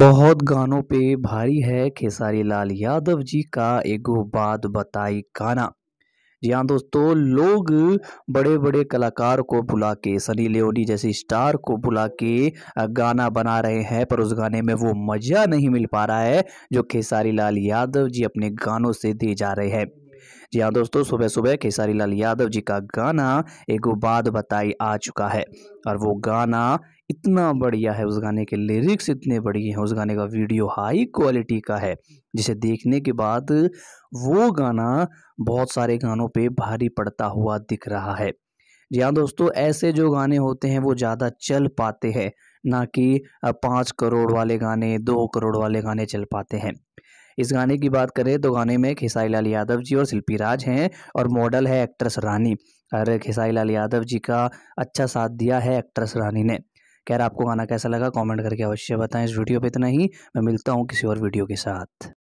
बहुत गानों पे भारी है खेसारी लाल यादव जी का एगो बात बताई गाना जी हाँ दोस्तों लोग बड़े बड़े कलाकार को बुला के सनी लियोनी जैसे स्टार को बुला के गाना बना रहे हैं पर उस गाने में वो मज़ा नहीं मिल पा रहा है जो खेसारी लाल यादव जी अपने गानों से दे जा रहे हैं जी हाँ दोस्तों सुबह सुबह खेसारी लाल यादव जी का गाना एक बात बताई आ चुका है और वो गाना इतना बढ़िया है उस गाने के लिरिक्स इतने बढ़िया हैं उस गाने का वीडियो हाई क्वालिटी का है जिसे देखने के बाद वो गाना बहुत सारे गानों पे भारी पड़ता हुआ दिख रहा है जी हाँ दोस्तों ऐसे जो गाने होते हैं वो ज़्यादा चल पाते हैं ना कि पाँच करोड़ वाले गाने दो करोड़ वाले गाने चल पाते हैं इस गाने की बात करें तो गाने में खेसाई लाल यादव जी और शिल्पी राज हैं और मॉडल है एक्ट्रेस रानी और खेसाई लाल यादव जी का अच्छा साथ दिया है एक्ट्रेस रानी ने खैर आपको गाना कैसा लगा कमेंट करके अवश्य बताएं इस वीडियो पे इतना ही मैं मिलता हूँ किसी और वीडियो के साथ